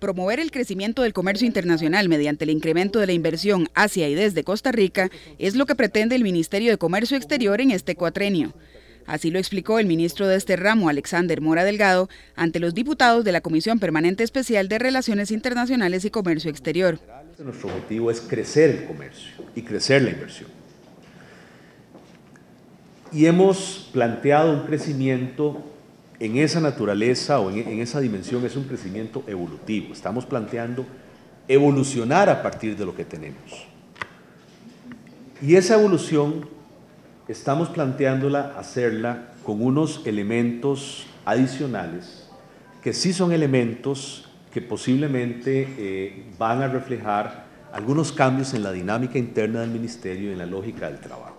Promover el crecimiento del comercio internacional mediante el incremento de la inversión hacia y desde Costa Rica es lo que pretende el Ministerio de Comercio Exterior en este cuatrenio. Así lo explicó el ministro de este ramo, Alexander Mora Delgado, ante los diputados de la Comisión Permanente Especial de Relaciones Internacionales y Comercio Exterior. Nuestro objetivo es crecer el comercio y crecer la inversión. Y hemos planteado un crecimiento en esa naturaleza o en, esa dimensión es un crecimiento evolutivo. Estamos planteando evolucionar a partir de lo que tenemos. Y esa evolución estamos planteándola hacerla con unos elementos adicionales que sí son elementos que posiblemente eh, van a reflejar algunos cambios en la dinámica interna del ministerio y en la lógica del trabajo.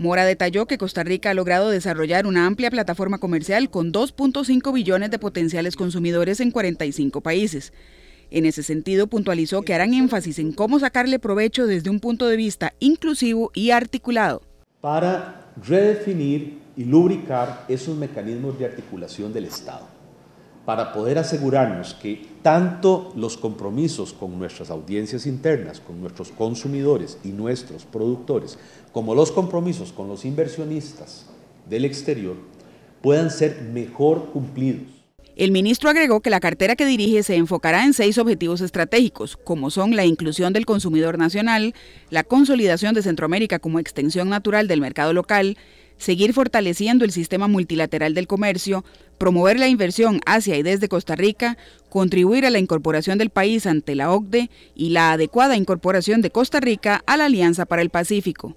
Mora detalló que Costa Rica ha logrado desarrollar una amplia plataforma comercial con 2.5 billones de potenciales consumidores en 45 países. En ese sentido, puntualizó que harán énfasis en cómo sacarle provecho desde un punto de vista inclusivo y articulado. Para redefinir y lubricar esos mecanismos de articulación del Estado para poder asegurarnos que tanto los compromisos con nuestras audiencias internas, con nuestros consumidores y nuestros productores, como los compromisos con los inversionistas del exterior, puedan ser mejor cumplidos. El ministro agregó que la cartera que dirige se enfocará en seis objetivos estratégicos, como son la inclusión del consumidor nacional, la consolidación de Centroamérica como extensión natural del mercado local, seguir fortaleciendo el sistema multilateral del comercio, promover la inversión hacia y desde Costa Rica, contribuir a la incorporación del país ante la OCDE y la adecuada incorporación de Costa Rica a la Alianza para el Pacífico.